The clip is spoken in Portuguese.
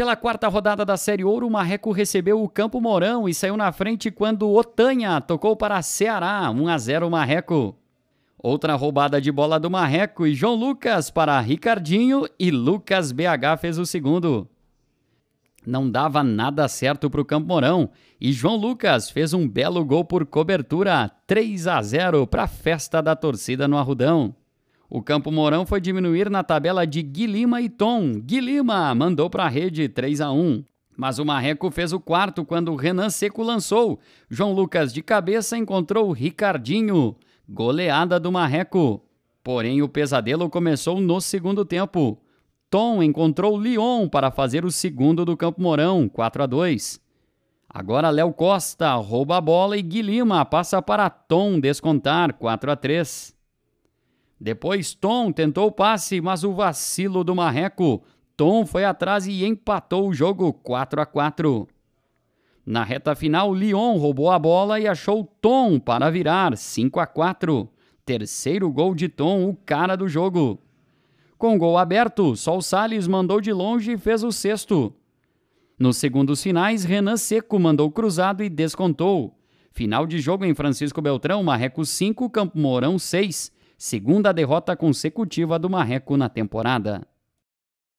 Pela quarta rodada da Série Ouro, o Marreco recebeu o Campo Mourão e saiu na frente quando Otanha tocou para Ceará, 1 a 0 Marreco. Outra roubada de bola do Marreco e João Lucas para Ricardinho e Lucas BH fez o segundo. Não dava nada certo para o Campo Mourão e João Lucas fez um belo gol por cobertura, 3 a 0 para a festa da torcida no Arrudão. O Campo Mourão foi diminuir na tabela de Guilima e Tom. Guilima mandou para a rede 3 a 1. Mas o Marreco fez o quarto quando Renan Seco lançou. João Lucas de cabeça encontrou Ricardinho. Goleada do Marreco. Porém, o pesadelo começou no segundo tempo. Tom encontrou Lyon para fazer o segundo do Campo Mourão, 4 a 2. Agora Léo Costa rouba a bola e Guilima passa para Tom descontar, 4 a 3. Depois Tom tentou o passe, mas o vacilo do Marreco. Tom foi atrás e empatou o jogo 4 a 4. Na reta final, Lyon roubou a bola e achou Tom para virar 5 a 4. Terceiro gol de Tom, o cara do jogo. Com gol aberto, Sol Salles mandou de longe e fez o sexto. Nos segundos finais, Renan Seco mandou cruzado e descontou. Final de jogo em Francisco Beltrão, Marreco 5, Campo Mourão 6 segunda derrota consecutiva do Marreco na temporada.